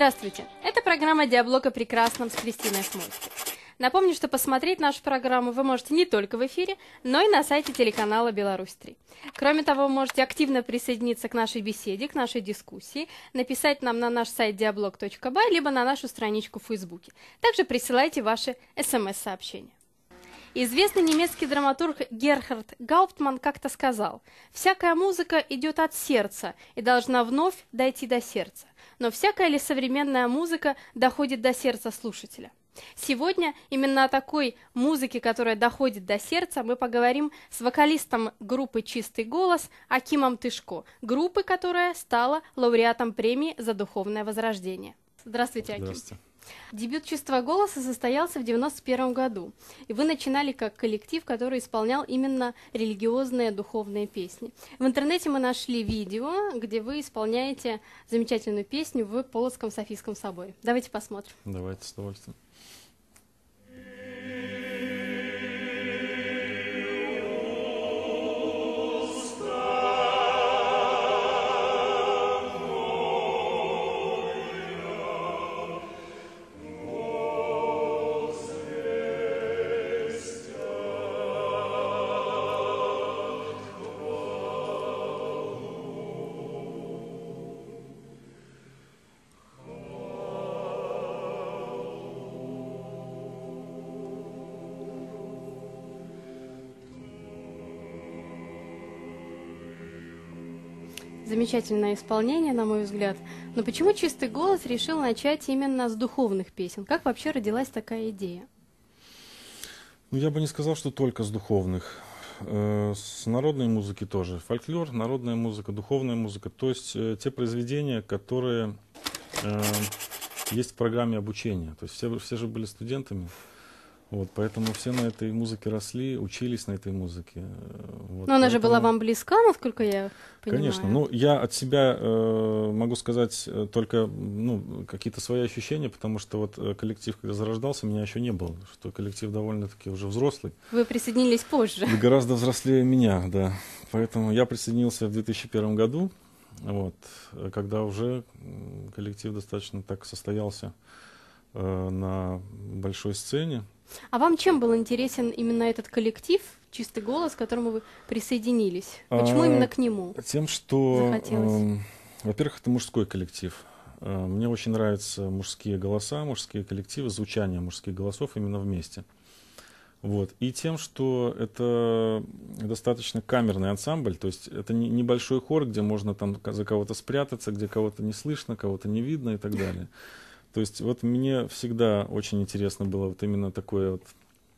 Здравствуйте! Это программа «Диаблог о прекрасном» с Кристиной Смольской. Напомню, что посмотреть нашу программу вы можете не только в эфире, но и на сайте телеканала «Беларусь-3». Кроме того, вы можете активно присоединиться к нашей беседе, к нашей дискуссии, написать нам на наш сайт diablog.by, либо на нашу страничку в Фейсбуке. Также присылайте ваши смс-сообщения. Известный немецкий драматург Герхард Гауптман как-то сказал, «Всякая музыка идет от сердца и должна вновь дойти до сердца, но всякая ли современная музыка доходит до сердца слушателя?» Сегодня именно о такой музыке, которая доходит до сердца, мы поговорим с вокалистом группы «Чистый голос» Акимом Тышко, группы, которая стала лауреатом премии «За духовное возрождение». Здравствуйте, Аким. Здравствуйте. Дебют «Чувства голоса» состоялся в 1991 году, и вы начинали как коллектив, который исполнял именно религиозные духовные песни. В интернете мы нашли видео, где вы исполняете замечательную песню в Полоцком Софийском соборе. Давайте посмотрим. Давайте, с удовольствием. Замечательное исполнение, на мой взгляд. Но почему «Чистый голос» решил начать именно с духовных песен? Как вообще родилась такая идея? Ну, я бы не сказал, что только с духовных. Э, с народной музыки тоже. Фольклор, народная музыка, духовная музыка. То есть э, те произведения, которые э, есть в программе обучения. То есть все, все же были студентами. Вот, поэтому все на этой музыке росли, учились на этой музыке. Э, вот, Но она поэтому... же была вам близка, насколько я понимаю. Конечно. Ну, я от себя э, могу сказать э, только ну, какие-то свои ощущения, потому что вот э, коллектив, когда зарождался, меня еще не было, что коллектив довольно-таки уже взрослый. Вы присоединились позже. И гораздо взрослее меня, да. Поэтому я присоединился в 2001 году, вот, когда уже коллектив достаточно так состоялся э, на большой сцене. А вам чем был интересен именно этот коллектив, чистый голос, к которому вы присоединились? Почему а, именно к нему? А, тем, что, Э, во-первых, это мужской коллектив. Э, мне очень нравятся мужские голоса, мужские коллективы, звучание мужских голосов именно вместе. Вот. И тем, что это достаточно камерный ансамбль, то есть это не, небольшой хор, где можно там за кого-то спрятаться, где кого-то не слышно, кого-то не видно и так далее. То есть вот мне всегда очень интересно было вот именно такое вот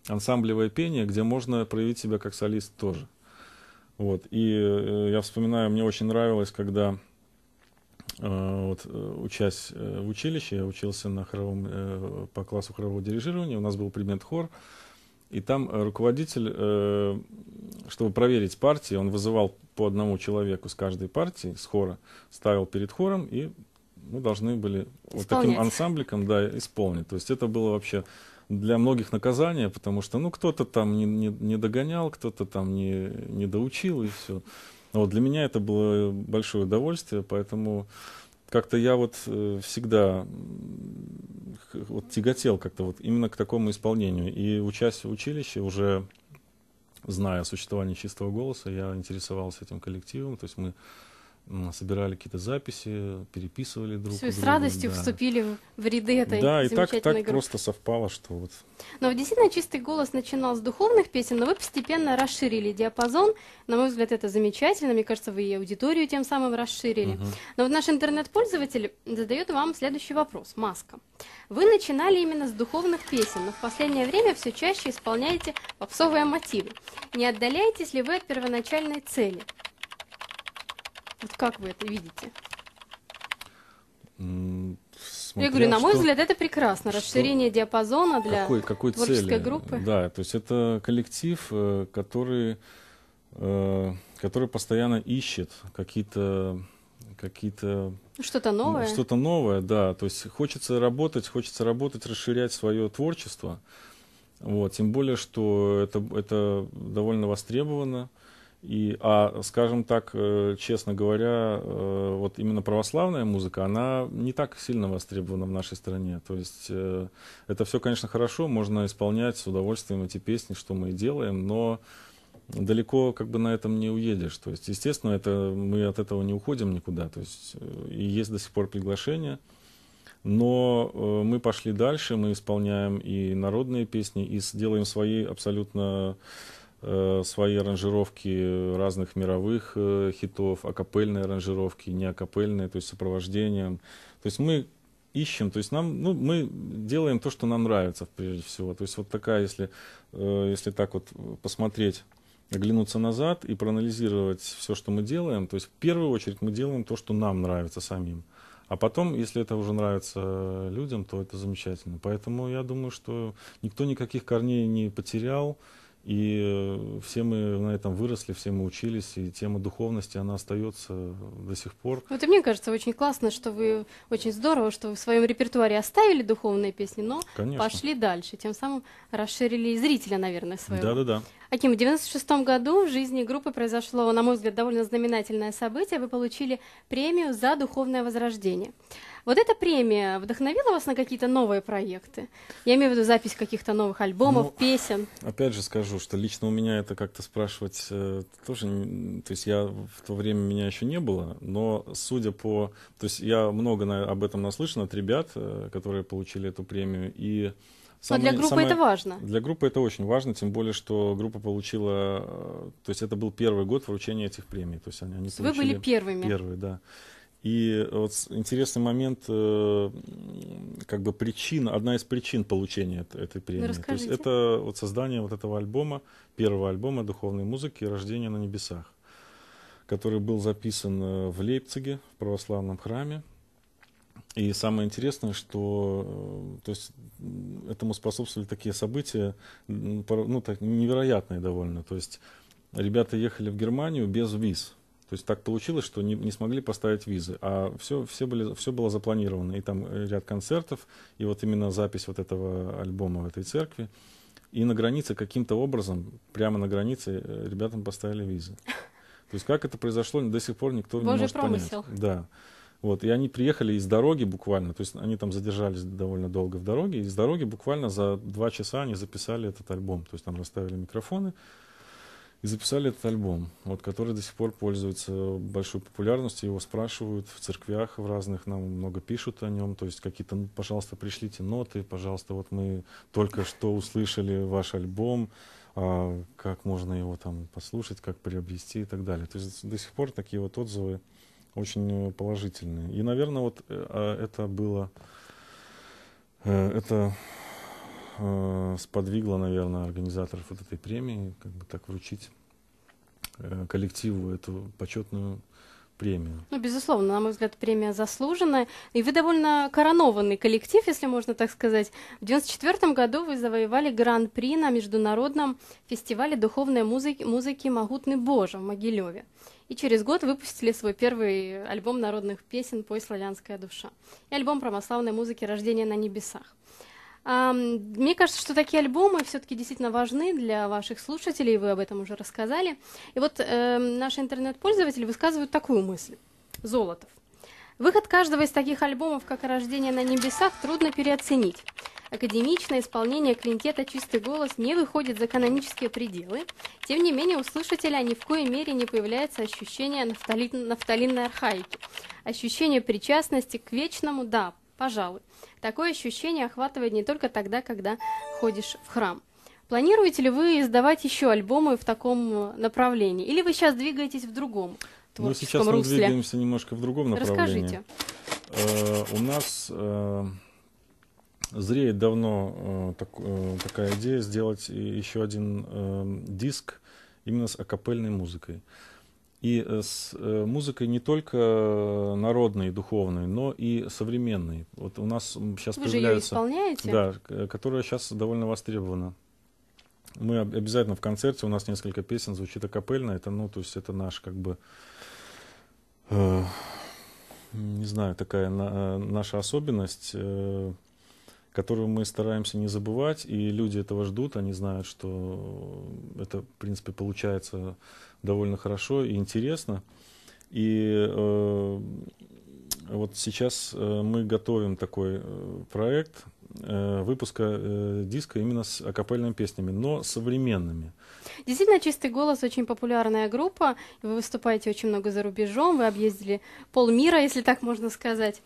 ансамблевое пение, где можно проявить себя как солист тоже. Вот. И э, я вспоминаю, мне очень нравилось, когда э, вот, э, учась э, в училище, я учился на хоровом, э, по классу хорового дирижирования, у нас был предмет хор, и там э, руководитель, э, чтобы проверить партии, он вызывал по одному человеку с каждой партии, с хора, ставил перед хором и мы должны были исполнять. вот таким ансамбликом да, исполнить. То есть это было вообще для многих наказание, потому что ну, кто-то там не, не, не догонял, кто-то там не, не доучил и все. вот для меня это было большое удовольствие, поэтому как-то я вот э, всегда вот тяготел как-то вот именно к такому исполнению. И участие в училище, уже зная о существовании чистого голоса, я интересовался этим коллективом. То есть мы собирали какие-то записи, переписывали друг Все, с радостью да. вступили в ряды этой Да, и так, так просто совпало, что вот... Но действительно «Чистый голос» начинал с духовных песен, но вы постепенно расширили диапазон. На мой взгляд, это замечательно. Мне кажется, вы и аудиторию тем самым расширили. Угу. Но вот наш интернет-пользователь задает вам следующий вопрос. Маска. Вы начинали именно с духовных песен, но в последнее время все чаще исполняете попсовые мотивы. Не отдаляетесь ли вы от первоначальной цели? Вот как вы это видите? Смотря, я говорю, на мой что, взгляд, это прекрасно. Что, расширение диапазона для какой, какой творческой цели? группы. Да, то есть это коллектив, э, который, э, который постоянно ищет какие-то какие-то... Что-то новое. Что-то новое, да. То есть хочется работать, хочется работать, расширять свое творчество. Вот. Тем более, что это, это довольно востребовано. Э, и, а, скажем так, э, честно говоря, э, вот именно православная музыка, она не так сильно востребована в нашей стране. То есть э, это все, конечно, хорошо, можно исполнять с удовольствием эти песни, что мы и делаем, но далеко как бы на этом не уедешь. То есть, естественно, это, мы от этого не уходим никуда. То есть и есть до сих пор приглашения. Но мы пошли дальше, мы исполняем и народные песни, и делаем свои абсолютно Э, свои аранжировки разных мировых э, хитов, акапельные аранжировки, не акапельные, то есть сопровождением. То есть мы ищем, то есть нам, ну, мы делаем то, что нам нравится, прежде всего. То есть вот такая, если, э, если так вот посмотреть, оглянуться назад и проанализировать все, что мы делаем, то есть в первую очередь мы делаем то, что нам нравится самим. А потом, если это уже нравится людям, то это замечательно. Поэтому я думаю, что никто никаких корней не потерял. И э, все мы на этом выросли, все мы учились, и тема духовности, она остается до сих пор. Вот и мне кажется, очень классно, что вы, очень здорово, что вы в своем репертуаре оставили духовные песни, но Конечно. пошли дальше, тем самым расширили и зрителя, наверное, своего. Да-да-да. Аким, в 96 году в жизни группы произошло, на мой взгляд, довольно знаменательное событие. Вы получили премию за духовное возрождение. Вот эта премия вдохновила вас на какие-то новые проекты? Я имею в виду запись каких-то новых альбомов, ну, песен. Опять же скажу, что лично у меня это как-то спрашивать э, тоже... То есть я в то время меня еще не было, но судя по... То есть я много на, об этом наслышан от ребят, э, которые получили эту премию, и... Самое, Но для группы самое, это важно. Для группы это очень важно, тем более, что группа получила, э, то есть это был первый год вручения этих премий. То есть они, они Вы были первыми. Первые, да. И вот интересный момент, э, как бы причина, одна из причин получения этой ну, премии. Ну, то есть это вот создание вот этого альбома, первого альбома духовной музыки «Рождение на небесах», который был записан э, в Лейпциге, в православном храме. И самое интересное, что э, то есть, этому способствовали такие события, ну, так, невероятные довольно. То есть ребята ехали в Германию без виз. То есть так получилось, что не, не смогли поставить визы, а все, все, были, все было запланировано. И там э, ряд концертов, и вот именно запись вот этого альбома в этой церкви. И на границе каким-то образом, прямо на границе, э, ребятам поставили визы. То есть как это произошло, до сих пор никто Божий не может промысел. понять. Да. Вот, и они приехали из дороги буквально, то есть они там задержались довольно долго в дороге, и из дороги буквально за два часа они записали этот альбом, то есть там расставили микрофоны и записали этот альбом, вот, который до сих пор пользуется большой популярностью, его спрашивают в церквях в разных, нам много пишут о нем, то есть какие-то, ну, пожалуйста, пришлите ноты, пожалуйста, вот мы только что услышали ваш альбом, а, как можно его там послушать, как приобрести и так далее. То есть до сих пор такие вот отзывы очень э, положительные. И, наверное, вот э, а это было, э, это сподвигло, наверное, организаторов вот этой премии, как бы так вручить коллективу эту почетную премию. Ну, безусловно, на мой взгляд, премия заслуженная. И вы довольно коронованный коллектив, если можно так сказать. В 1994 году вы завоевали гран-при на международном фестивале духовной музыки, музыки «Могутный Боже» в Могилеве. И через год выпустили свой первый альбом народных песен «Пой, славянская душа». И альбом православной музыки «Рождение на небесах». Мне кажется, что такие альбомы все-таки действительно важны для ваших слушателей, вы об этом уже рассказали. И вот э, наши интернет-пользователи высказывают такую мысль. Золотов. Выход каждого из таких альбомов, как «Рождение на небесах», трудно переоценить. Академичное исполнение клинкета «Чистый голос» не выходит за канонические пределы. Тем не менее, у слушателя ни в коей мере не появляется ощущение нафталин, нафталинной архаики. Ощущение причастности к вечному, да, пожалуй. Такое ощущение охватывает не только тогда, когда ходишь в храм. Планируете ли вы издавать еще альбомы в таком э, направлении? Или вы сейчас двигаетесь в другом? ну, сейчас русле. мы двигаемся немножко в другом направлении. Расскажите. Э, у нас э, зреет давно э, такая идея сделать еще один диск именно с акапельной музыкой. И с музыкой не только народной, духовной, но и современной. Вот у нас сейчас Вы появляются... Же исполняете? Да, которая сейчас довольно востребована. Мы обязательно в концерте, у нас несколько песен звучит акапельно, это, ну, то есть это наш, как бы, Э, не знаю, такая наша особенность, э, которую мы стараемся не забывать, и люди этого ждут, они знают, что это, в принципе, получается довольно хорошо и интересно. И э, вот сейчас мы готовим такой проект, э, выпуска э, диска именно с акапельными песнями, но современными. Действительно, «Чистый голос» очень популярная группа. Вы выступаете очень много за рубежом, вы объездили полмира, если так можно сказать.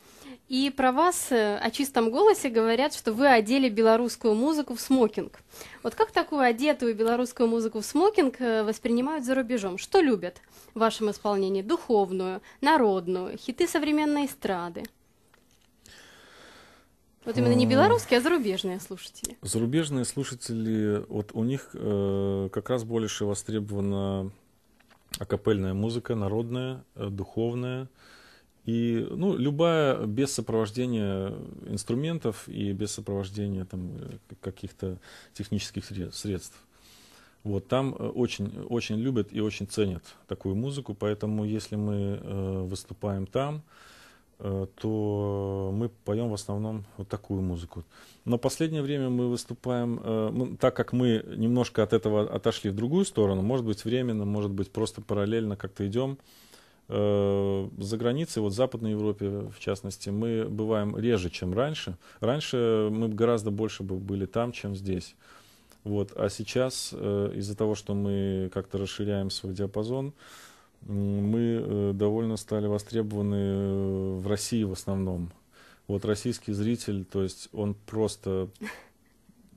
И про вас э, о чистом голосе говорят, что вы одели белорусскую музыку в смокинг. Вот как такую одетую белорусскую музыку в смокинг э, воспринимают за рубежом? Что любят в вашем исполнении? Духовную, народную, хиты современной эстрады? Вот именно не белорусские, а зарубежные слушатели. Зарубежные слушатели, вот у них э, как раз больше востребована акапельная музыка, народная, э, духовная. И ну, любая без сопровождения инструментов и без сопровождения там, э, каких-то технических средств. Вот, там э, очень, очень любят и очень ценят такую музыку, поэтому если мы э, выступаем там, Э, то мы поем в основном вот такую музыку. Но последнее время мы выступаем, э, так как мы немножко от этого отошли в другую сторону, может быть временно, может быть просто параллельно как-то идем э, за границей, вот в Западной Европе в частности, мы бываем реже, чем раньше. Раньше мы гораздо больше бы были там, чем здесь. Вот. А сейчас из-за того, что мы как-то расширяем свой диапазон, мы э, довольно стали востребованы э, в России в основном. Вот российский зритель, то есть он просто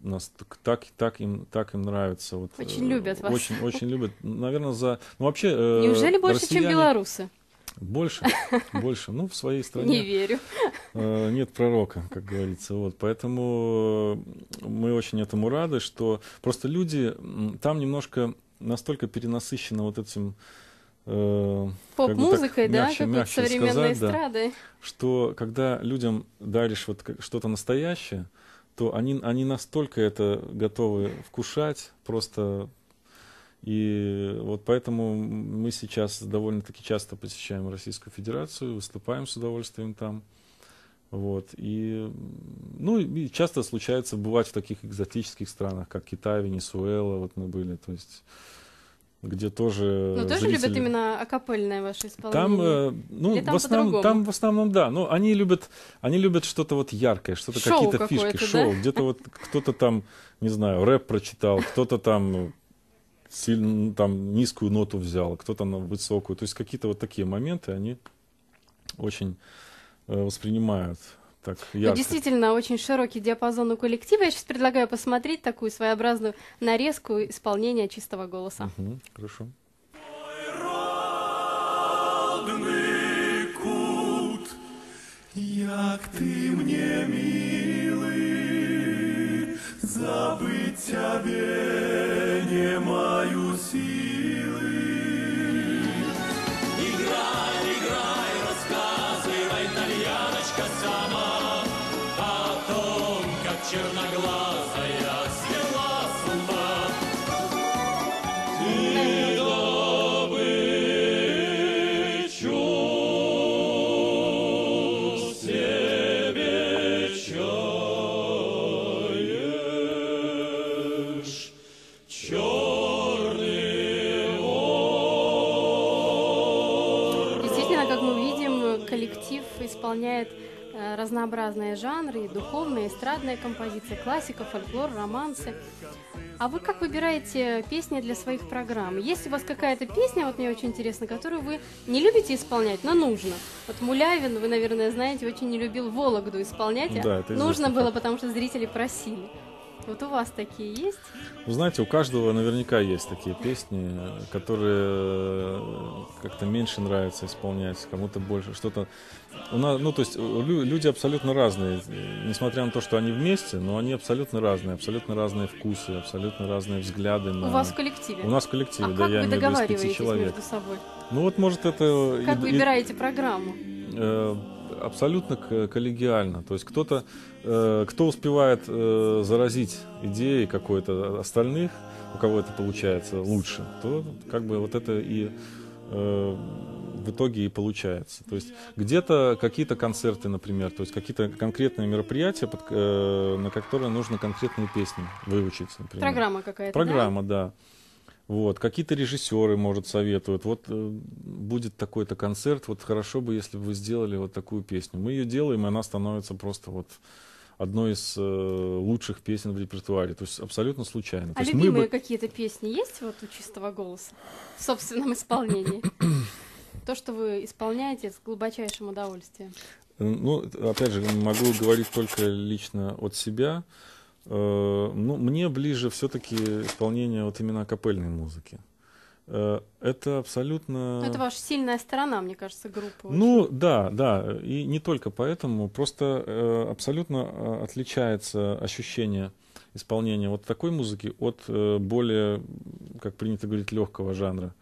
нас так, так, им, так им нравится. Вот, очень э, любят вас. Очень, очень любят. Наверное, за... Ну, вообще, Неужели больше, россияне... чем белорусы? Больше, больше. Ну, в своей стране. Не верю. Нет пророка, как говорится. Вот. Поэтому мы очень этому рады, что просто люди там немножко настолько перенасыщены вот этим Поп-музыкой, э, как бы да, мягче, мягче современной сказать, эстрадой. Да, что когда людям даришь вот что-то настоящее, то они, они настолько это готовы вкушать, просто и вот поэтому мы сейчас довольно-таки часто посещаем Российскую Федерацию, выступаем с удовольствием там. Вот. И, ну, и часто случается бывать в таких экзотических странах, как Китай, Венесуэла, вот мы были, то есть где тоже. Ну, тоже зрители... любят именно акапельное ваше исполнение. Там, э, ну, там, в основном, там в основном, да. но ну, они любят, они любят что-то вот яркое, что-то какие-то фишки, да? шоу. Где-то вот кто-то там, не знаю, рэп прочитал, кто-то там сильно там низкую ноту взял, кто-то на высокую. То есть какие-то вот такие моменты они очень э, воспринимают так ну, ярко. действительно, очень широкий диапазон у коллектива. Я сейчас предлагаю посмотреть такую своеобразную нарезку исполнения чистого голоса. Угу, хорошо. Кут, як ты мне милый, забыть тебе не мою силу. исполняет э, разнообразные жанры, и духовные, и эстрадные композиции, классика, фольклор, романсы. А вы как выбираете песни для своих программ? Есть у вас какая-то песня, вот мне очень интересно, которую вы не любите исполнять, но нужно? Вот Мулявин, вы, наверное, знаете, очень не любил Вологду исполнять, да, а нужно было, потому что зрители просили. Вот у вас такие есть? Вы знаете, у каждого наверняка есть такие песни, которые э, как-то меньше нравится исполнять, кому-то больше что-то. У нас, ну, то есть э, люди абсолютно разные, несмотря на то, что они вместе, но они абсолютно разные, абсолютно разные вкусы, абсолютно разные взгляды. На... У вас в коллективе? У нас в коллективе, а да, как я вы договариваетесь между собой? Ну вот, может, это... Как и... вы выбираете программу? Э, абсолютно коллегиально. То есть кто-то, э, кто успевает э, заразить идеей какой-то остальных, у кого это получается лучше, то как бы вот это и э, в итоге и получается. То есть где-то какие-то концерты, например, то есть какие-то конкретные мероприятия, под, э, на которые нужно конкретные песни выучить, например. Программа какая-то. Программа, да. да. Вот, какие-то режиссеры, может, советуют. Вот э, будет такой-то концерт, вот хорошо бы, если бы вы сделали вот такую песню. Мы ее делаем, и она становится просто вот одной из э, лучших песен в репертуаре. То есть абсолютно случайно. А То любимые бы... какие-то песни есть вот у чистого голоса в собственном исполнении? То, что вы исполняете с глубочайшим удовольствием. Э, ну, опять же, могу говорить только лично от себя. Э, ну, мне ближе все-таки исполнение вот именно капельной музыки. Э, это абсолютно... Это ваша сильная сторона, мне кажется, группы. Ну, очень. да, да. И не только поэтому. Просто э, абсолютно отличается ощущение исполнения вот такой музыки от более, как принято говорить, легкого жанра.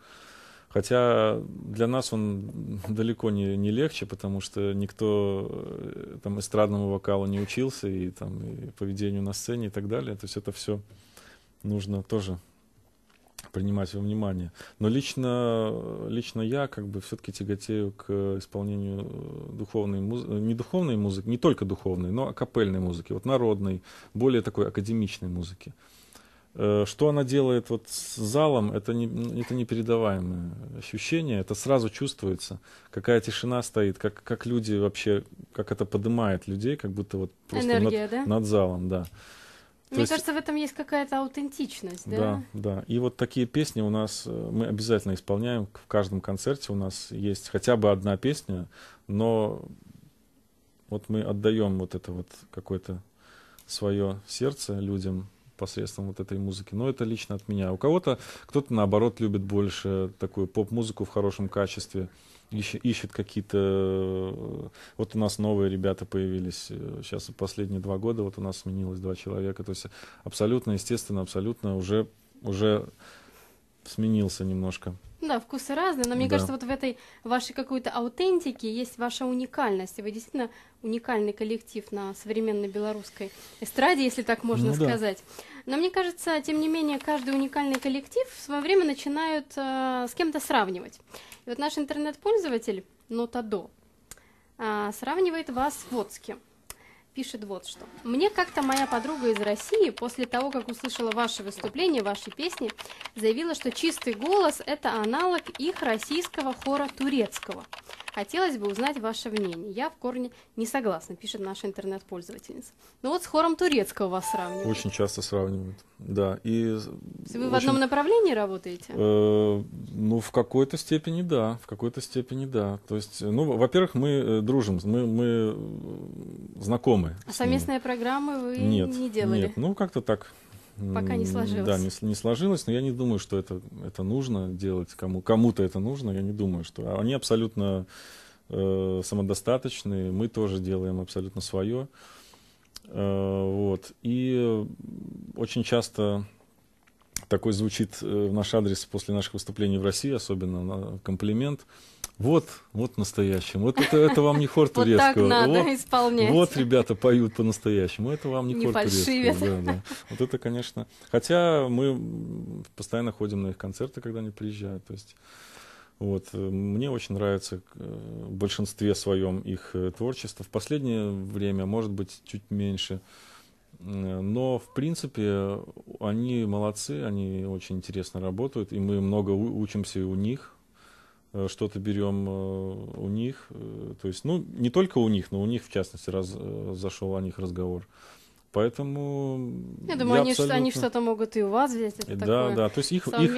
Хотя для нас он далеко не, не легче, потому что никто э, там эстрадному вокалу не учился, и там и поведению на сцене и так далее. То есть это все нужно тоже принимать во внимание. Но лично, лично я как бы все-таки тяготею к исполнению э, духовной музыки, э, не духовной музыки, не только духовной, но капельной музыки, вот народной, более такой академичной музыки. Э, что она делает вот с залом, это, не, это непередаваемое ощущение, это сразу чувствуется, какая тишина стоит, как, как люди вообще, как это поднимает людей, как будто вот просто Энергия, над, да? над залом, да. То Мне есть, кажется, в этом есть какая-то аутентичность, да? Да, да. И вот такие песни у нас э, мы обязательно исполняем. В каждом концерте у нас есть хотя бы одна песня, но вот мы отдаем вот это вот какое-то свое сердце людям, посредством вот этой музыки. Но это лично от меня. У кого-то, кто-то наоборот любит больше такую поп-музыку в хорошем качестве, ищет, ищет какие-то... Э, вот у нас новые ребята появились. Э, сейчас последние два года вот у нас сменилось два человека. То есть абсолютно, естественно, абсолютно уже, уже сменился немножко ну да, вкусы разные, но мне да. кажется, вот в этой вашей какой-то аутентике есть ваша уникальность. И вы действительно уникальный коллектив на современной белорусской эстраде, если так можно ну, сказать. Да. Но мне кажется, тем не менее, каждый уникальный коллектив в свое время начинают э, с кем-то сравнивать. И вот наш интернет-пользователь Нотадо э, сравнивает вас с кем пишет вот что. Мне как-то моя подруга из России после того, как услышала ваше выступление, ваши песни, заявила, что чистый голос – это аналог их российского хора турецкого. Хотелось бы узнать ваше мнение. Я в корне не согласна, пишет наша интернет-пользовательница. Ну вот с хором турецкого вас сравнивают. Очень часто сравнивают, да. И Вы очень... в одном направлении работаете? Э, ну, в какой-то степени да, в какой-то степени да. То есть, ну, во-первых, мы э, дружим, мы, мы э, знакомы. А совместные программы вы нет, не делали? Нет, ну как-то так Пока не сложилось. Да, не, не сложилось, но я не думаю, что это, это нужно делать. Кому, кому-то это нужно, я не думаю, что... А они абсолютно э, самодостаточны, мы тоже делаем абсолютно свое. Э, вот. И очень часто такой звучит э, в наш адрес после наших выступлений в России, особенно комплимент. Вот, вот настоящим. Вот это, это вам не хор турецкого. Вот так надо вот, исполнять. Вот ребята поют по-настоящему. Это вам не, не хор турецкого. Да, да. Вот это, конечно. Хотя мы постоянно ходим на их концерты, когда они приезжают. То есть, вот. Э, мне очень нравится э, в большинстве своем их творчество. В последнее время, может быть, чуть меньше. Э, но, в принципе, они молодцы, они очень интересно работают, и мы много учимся у них, э, что-то берем э, у них. То есть, ну, не только у них, но у них, в частности, раз, зашел о них разговор. Поэтому я думаю, я они, абсолютно... они что-то могут и у вас взять. Это да, такое да. То есть их, их,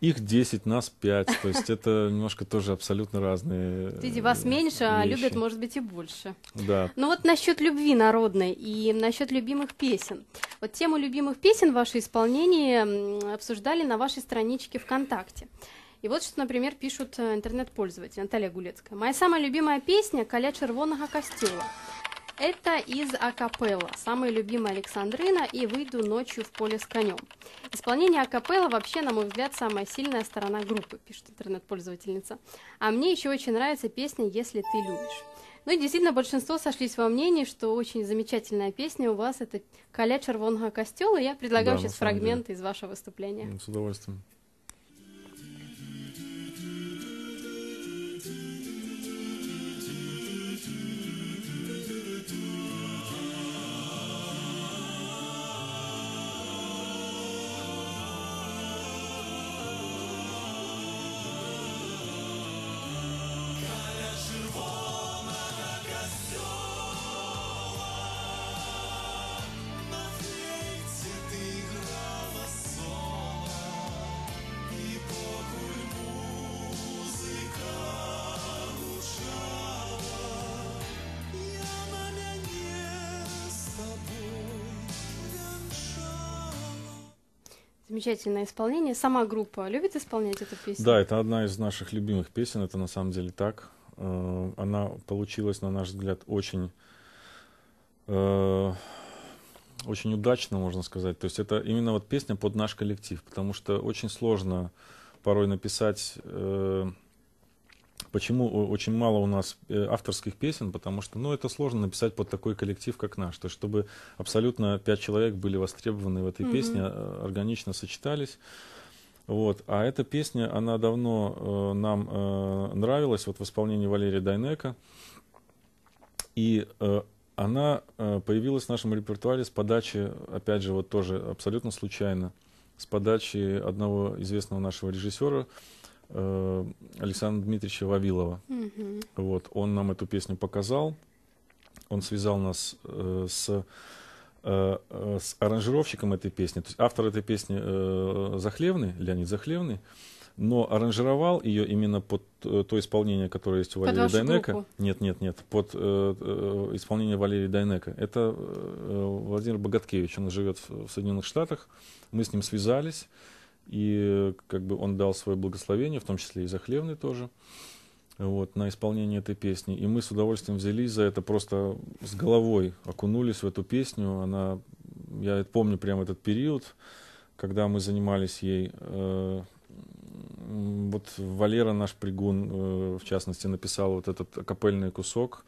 их 10, нас 5. То есть это немножко тоже абсолютно разные. Видите, вас меньше, а любят, может быть, и больше. Да. Ну вот насчет любви народной и насчет любимых песен. Вот тему любимых песен ваше исполнение обсуждали на вашей страничке ВКонтакте. И вот что, например, пишут э, интернет-пользователи. Наталья Гулецкая. «Моя самая любимая песня Коля червоного костела». Это из акапелла, самая любимая Александрина и «Выйду ночью в поле с конем». Исполнение акапелла вообще, на мой взгляд, самая сильная сторона группы, пишет интернет-пользовательница. А мне еще очень нравится песня «Если ты любишь». Ну и действительно, большинство сошлись во мнении, что очень замечательная песня у вас. Это «Коля червоного костела». Я предлагаю да, сейчас фрагменты деле. из вашего выступления. С удовольствием. замечательное исполнение. Сама группа любит исполнять эту песню? Да, это одна из наших любимых песен, это на самом деле так. Э, она получилась, на наш взгляд, очень, э, очень удачно, можно сказать. То есть это именно вот песня под наш коллектив, потому что очень сложно порой написать э, Почему очень мало у нас э, авторских песен? Потому что, ну, это сложно написать под такой коллектив, как наш. То есть, чтобы абсолютно пять человек были востребованы в этой mm песне, э, органично сочетались. Вот. А эта песня, она давно э, нам э, нравилась, вот в исполнении Валерия Дайнека. И э, она э, появилась в нашем репертуаре с подачи, опять же, вот тоже абсолютно случайно, с подачи одного известного нашего режиссера, э, Александра Дмитриевича Вавилова. Mm-hmm. Вот, он нам эту песню показал, он связал нас э, с э, э, с аранжировщиком этой песни, то есть автор этой песни э, Захлевный, Леонид Захлевный, но аранжировал ее именно под э, то исполнение, которое есть у Валерия Дайнека. Группу. Нет, нет, нет, под э, э исполнение Валерия Дайнека. Это Владимир Богаткевич, он живет в, в Соединенных Штатах, мы с ним связались, и как бы он дал свое благословение, в том числе и за хлебный тоже, вот, на исполнение этой песни. И мы с удовольствием взялись за это, просто с головой окунулись в эту песню. Она, я помню прямо этот период, когда мы занимались ей. Э, вот Валера, наш пригун, э, в частности, написал вот этот капельный кусок,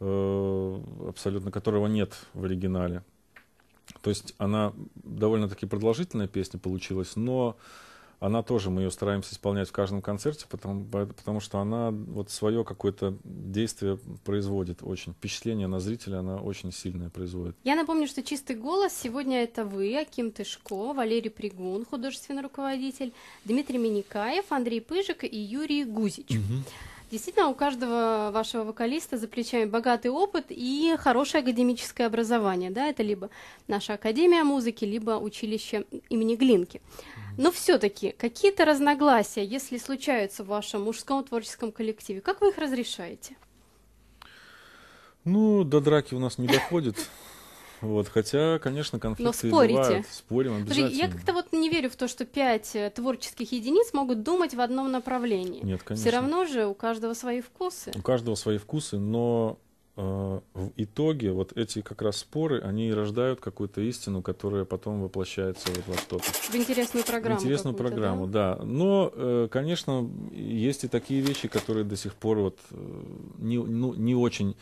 э, абсолютно которого нет в оригинале. То есть она довольно-таки продолжительная песня получилась, но она тоже, мы ее стараемся исполнять в каждом концерте, потому, потому что она вот свое какое-то действие производит очень. Впечатление на зрителя она очень сильное производит. Я напомню, что «Чистый голос» сегодня это вы, Аким Тышко, Валерий Пригун, художественный руководитель, Дмитрий Миникаев, Андрей Пыжик и Юрий Гузич. Угу. Действительно, у каждого вашего вокалиста за плечами богатый опыт и хорошее академическое образование. Да? Это либо наша Академия музыки, либо училище имени Глинки. Но все-таки какие-то разногласия, если случаются в вашем мужском творческом коллективе, как вы их разрешаете? Ну, до драки у нас не доходит. Вот, хотя, конечно, конфликты Но спорите. бывают. Спорим обязательно. Слушай, я как-то вот не верю в то, что пять э, творческих единиц могут думать в одном направлении. Нет, конечно. Все равно же у каждого свои вкусы. У каждого свои вкусы, но э, в итоге вот эти как раз споры, они рождают какую-то истину, которая потом воплощается вот во что-то. В интересную программу. В интересную программу, да? да. Но, э, конечно, есть и такие вещи, которые до сих пор вот не, ну, не очень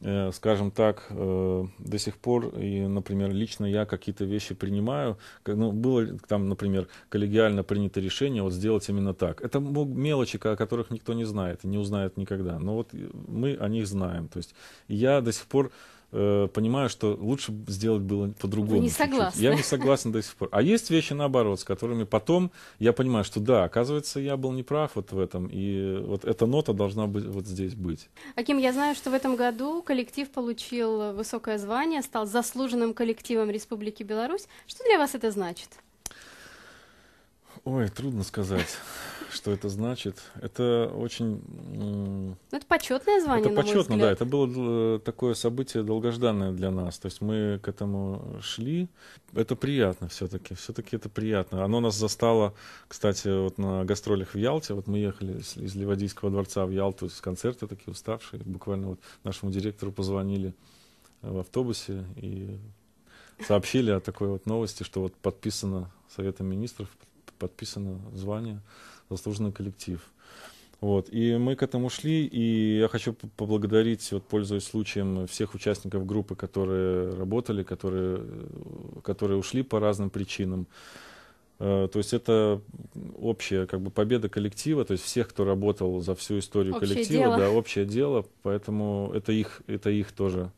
Э, скажем так, э, до сих пор, и, например, лично я какие-то вещи принимаю, ну, было там, например, коллегиально принято решение вот сделать именно так. Это мелочи, о которых никто не знает, не узнает никогда, но вот э, мы о них знаем. То есть я до сих пор Э, понимаю, что лучше сделать было по-другому. не согласны. Я не согласен до сих пор. А есть вещи наоборот, с которыми потом я понимаю, что да, оказывается, я был неправ вот в этом, и вот эта нота должна быть вот здесь быть. Аким, я знаю, что в этом году коллектив получил высокое звание, стал заслуженным коллективом Республики Беларусь. Что для вас это значит? Ой, трудно сказать, что это значит. Это очень... Ну, это почетное звание, Это почетно, да. Это было э, такое событие долгожданное для нас. То есть мы к этому шли. Это приятно все-таки. Все-таки это приятно. Оно нас застало, кстати, вот на гастролях в Ялте. Вот мы ехали из Ливадийского дворца в Ялту с концерта, такие уставшие. Буквально вот нашему директору позвонили в автобусе и сообщили о такой вот новости, что вот подписано Советом Министров подписано звание «Заслуженный коллектив». Вот. И мы к этому шли, и я хочу поблагодарить, вот, пользуясь случаем, всех участников группы, которые работали, которые, э, которые ушли по разным причинам. Э, то есть это общая как бы победа коллектива, то есть всех, кто работал за всю историю общее коллектива, дело. да, общее дело, поэтому это их, это их тоже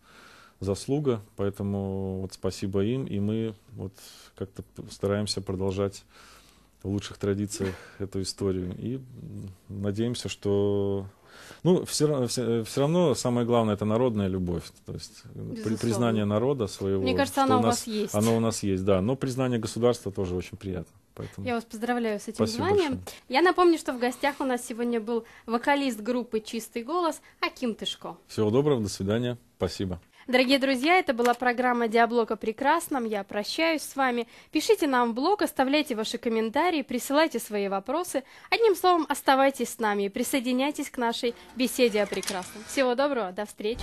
заслуга, поэтому вот спасибо им, и мы вот как-то стараемся продолжать в лучших традициях эту историю. И надеемся, что... Ну, все, все, все равно самое главное это народная любовь, то есть признание народа своего. Мне кажется, она у, у вас есть. Она у нас есть, да. Но признание государства тоже очень приятно. Поэтому... Я вас поздравляю с этим Спасибо званием. Большое. Я напомню, что в гостях у нас сегодня был вокалист группы «Чистый голос» Аким Тышко. Всего доброго, до свидания. Спасибо. Дорогие друзья, это была программа Диаблока прекрасном». Я прощаюсь с вами. Пишите нам в блог, оставляйте ваши комментарии, присылайте свои вопросы. Одним словом, оставайтесь с нами и присоединяйтесь к нашей беседе о прекрасном. Всего доброго, до встречи!